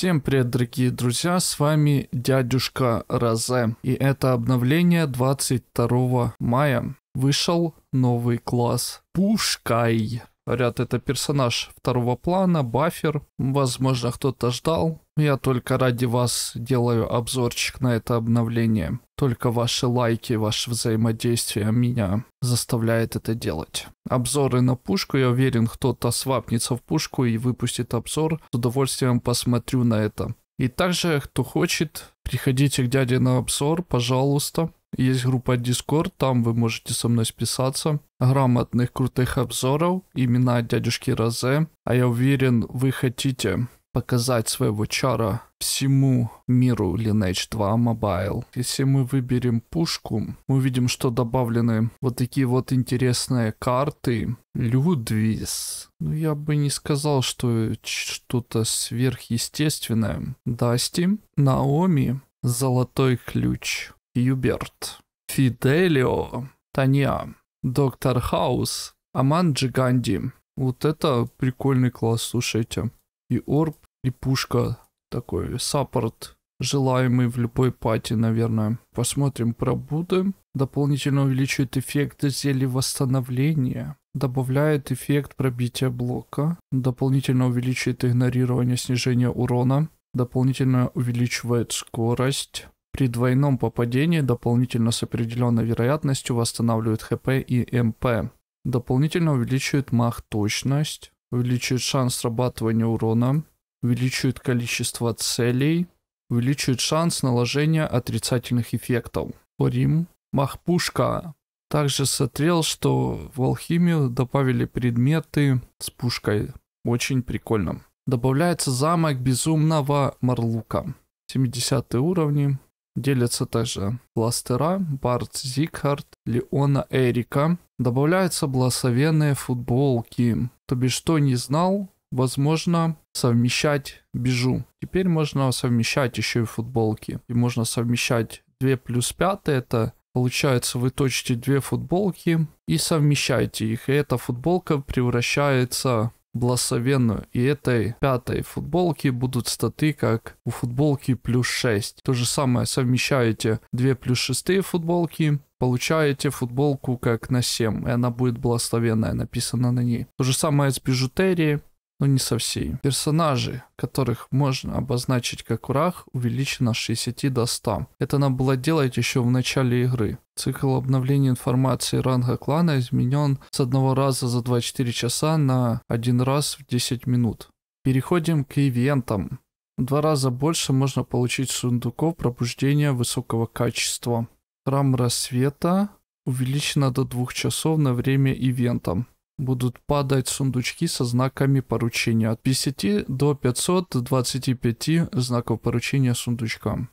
Всем привет, дорогие друзья, с вами дядюшка Розе. И это обновление 22 мая. Вышел новый класс Пушкай. Говорят, это персонаж второго плана, бафер. Возможно, кто-то ждал. Я только ради вас делаю обзорчик на это обновление. Только ваши лайки, ваше взаимодействие меня заставляет это делать. Обзоры на пушку, я уверен, кто-то свапнется в пушку и выпустит обзор. С удовольствием посмотрю на это. И также, кто хочет, приходите к дяде на обзор, пожалуйста. Есть группа Discord, там вы можете со мной списаться. Грамотных крутых обзоров, имена дядюшки Розе. А я уверен, вы хотите показать своего чара всему миру Lineage 2 Mobile. Если мы выберем пушку, мы увидим, что добавлены вот такие вот интересные карты. Людвис. Ну, я бы не сказал, что что-то сверхъестественное. Дасти, Наоми, Золотой Ключ, Юберт, Фиделио, Таня, Доктор Хаус, Аман Джиганди. Вот это прикольный класс, слушайте и орб, и пушка. Такой саппорт, желаемый в любой пати, наверное. Посмотрим пробудем Дополнительно увеличивает эффект зелья восстановления. Добавляет эффект пробития блока. Дополнительно увеличивает игнорирование снижения урона. Дополнительно увеличивает скорость. При двойном попадении дополнительно с определенной вероятностью восстанавливает ХП и МП. Дополнительно увеличивает мах точность увеличивает шанс срабатывания урона, увеличивает количество целей, увеличивает шанс наложения отрицательных эффектов. Орим. Махпушка. Также смотрел, что в алхимию добавили предметы с пушкой. Очень прикольно. Добавляется замок безумного Марлука. 70 уровни. Делятся также Бластера, Барт Зикхарт, Леона Эрика. Добавляются благословенные футболки то бишь что не знал, возможно совмещать бежу. Теперь можно совмещать еще и футболки. И можно совмещать 2 плюс 5, это получается вы точите две футболки и совмещаете их. И эта футболка превращается благословенную. И этой пятой футболки будут статы, как у футболки плюс 6. То же самое совмещаете 2 плюс 6 футболки, получаете футболку как на 7, и она будет благословенная, написано на ней. То же самое с бижутерией но не со всей. Персонажи, которых можно обозначить как враг, увеличено с 60 до 100. Это надо было делать еще в начале игры. Цикл обновления информации ранга клана изменен с одного раза за 24 часа на один раз в 10 минут. Переходим к ивентам. В два раза больше можно получить сундуков пробуждения высокого качества. Храм рассвета увеличено до двух часов на время ивента будут падать сундучки со знаками поручения от 50 до 525 знаков поручения сундучкам.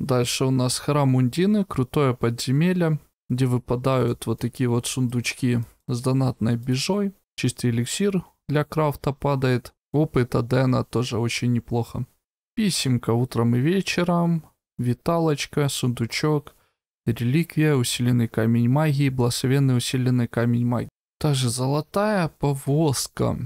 Дальше у нас храм Мундины, крутое подземелье, где выпадают вот такие вот сундучки с донатной бежой. Чистый эликсир для крафта падает. Опыт Адена тоже очень неплохо. Писемка утром и вечером. Виталочка, сундучок. Реликвия, усиленный камень магии, благословенный усиленный камень магии. Та же золотая повозка.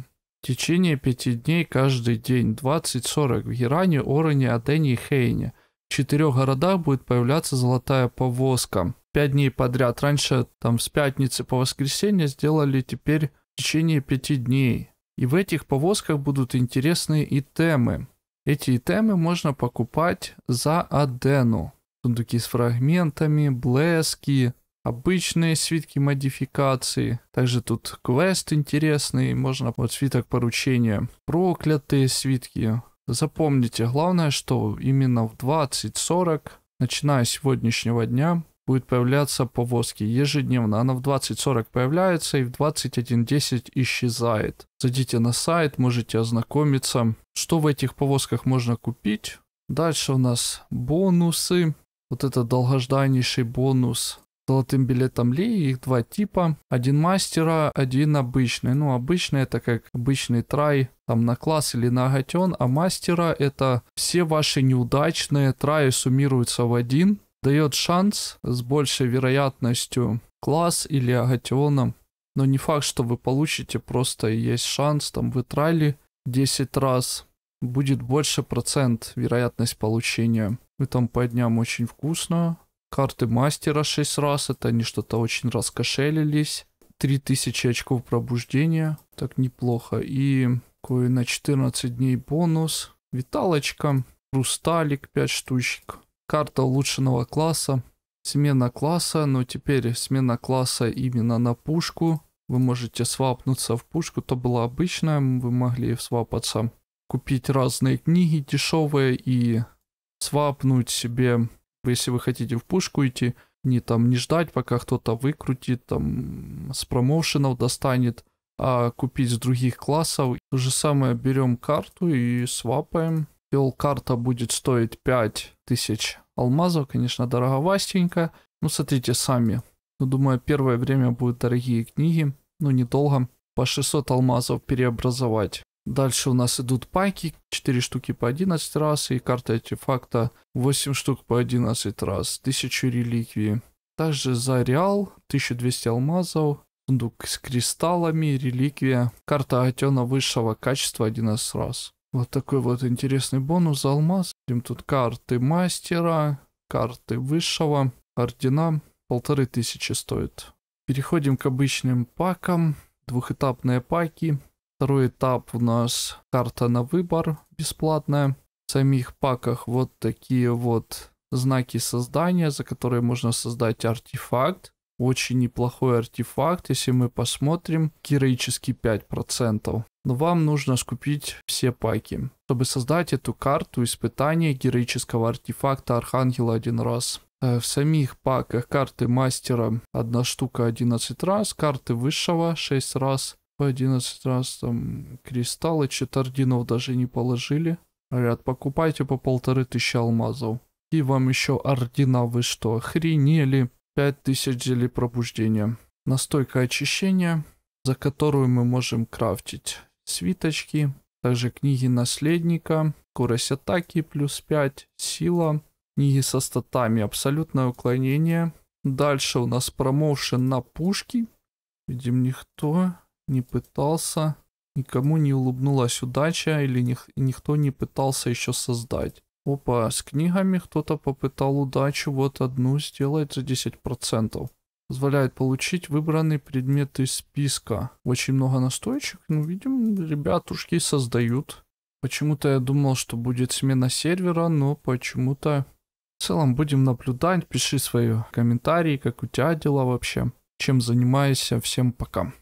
В течение пяти дней каждый день 20-40 в Иране, Ороне, Адене и Хейне. В четырех городах будет появляться золотая повозка. Пять дней подряд. Раньше там с пятницы по воскресенье сделали теперь в течение пяти дней. И в этих повозках будут интересные итемы. Эти итемы можно покупать за Адену. Сундуки с фрагментами, блески, обычные свитки модификации. Также тут квест интересный, можно вот свиток поручения, проклятые свитки. Запомните, главное, что именно в 20.40, начиная с сегодняшнего дня, будет появляться повозки ежедневно. Она в 20.40 появляется и в 21.10 исчезает. Зайдите на сайт, можете ознакомиться, что в этих повозках можно купить. Дальше у нас бонусы. Вот это долгожданнейший бонус золотым билетом Ли. Их два типа. Один мастера, один обычный. Ну, обычный это как обычный трай там на класс или на агатен, а мастера это все ваши неудачные траи суммируются в один, дает шанс с большей вероятностью класс или агатиона. Но не факт, что вы получите, просто есть шанс, там вы трали 10 раз, будет больше процент вероятность получения. И там по дням очень вкусно, карты мастера 6 раз, это они что-то очень раскошелились. 3000 очков пробуждения, так неплохо. И кое на 14 дней бонус. Виталочка, Русталик 5 штучек. Карта улучшенного класса. Смена класса, но теперь смена класса именно на пушку. Вы можете свапнуться в пушку, то было обычное вы могли свапаться. Купить разные книги дешевые и свапнуть себе если вы хотите в пушку идти, не там не ждать, пока кто-то выкрутит, там с промоушенов достанет, а купить с других классов. То же самое берем карту и свапаем. Пел карта будет стоить 5000 алмазов, конечно, дороговастенько. Ну, смотрите сами. Ну, думаю, первое время будут дорогие книги, но ну, недолго. По 600 алмазов переобразовать Дальше у нас идут паки, 4 штуки по 11 раз, и карта артефакта 8 штук по 11 раз, 1000 реликвий. Также за реал 1200 алмазов, сундук с кристаллами, реликвия, карта Атена высшего качества 11 раз. Вот такой вот интересный бонус за алмаз. Видим тут карты мастера, карты высшего, ордена, полторы тысячи стоит. Переходим к обычным пакам, двухэтапные паки, Второй этап у нас карта на выбор бесплатная. В самих паках вот такие вот знаки создания, за которые можно создать артефакт. Очень неплохой артефакт, если мы посмотрим, героический 5%. Но вам нужно скупить все паки, чтобы создать эту карту испытания героического артефакта Архангела один раз. Э, в самих паках карты мастера одна штука 11 раз, карты высшего 6 раз, по 11 раз там кристаллы четардинов даже не положили. Говорят, покупайте по полторы тысячи алмазов. И вам еще ордена вы что, охренели? 5000 зелий пробуждения. Настойка очищения, за которую мы можем крафтить свиточки. Также книги наследника, скорость атаки плюс 5, сила. Книги со статами, абсолютное уклонение. Дальше у нас промоушен на пушки. Видим, никто не пытался, никому не улыбнулась удача или них, никто не пытался еще создать. Опа, с книгами кто-то попытал удачу, вот одну сделать за 10%. Позволяет получить выбранный предмет из списка. Очень много настоечек, ну, видим, ребятушки создают. Почему-то я думал, что будет смена сервера, но почему-то... В целом будем наблюдать, пиши свои комментарии, как у тебя дела вообще, чем занимаешься, всем пока.